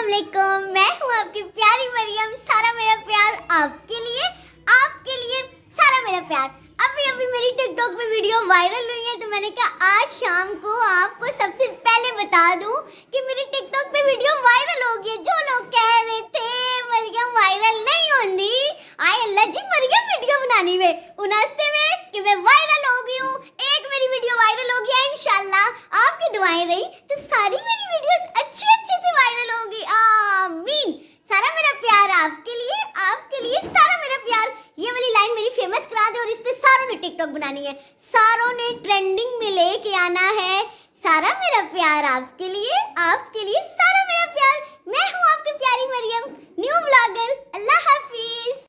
अस्सलाम मैं हूँ आपकी प्यारी मरियम सारा मेरा प्यार आपके लिए आपके लिए सारा मेरा प्यार अभी अभी मेरी टिकटॉक पे वीडियो वायरल हुई है तो मैंने कहा आज शाम को आपको सबसे पहले बता दूं कि मेरी टिकटॉक पे वीडियो वायरल हो गई है जो लोग कह रहे थे मरियम वायरल नहीं होंगी आए लजी मरियम वीडियो बनानी में उनस्ते में कि मैं वायरल हो गई हूँ एक मेरी वीडियो वायरल हो गया इंशाल्लाह आपकी दुआएं रही तो सारी डांस करा दे और इस पर सारों ने टिकटॉक बनानी है सारों ने ट्रेंडिंग में लेके आना है सारा मेरा प्यार आपके लिए आपके लिए सारा मेरा प्यार मैं हूँ आपकी प्यारी मरियम न्यू ब्लॉगर अल्लाह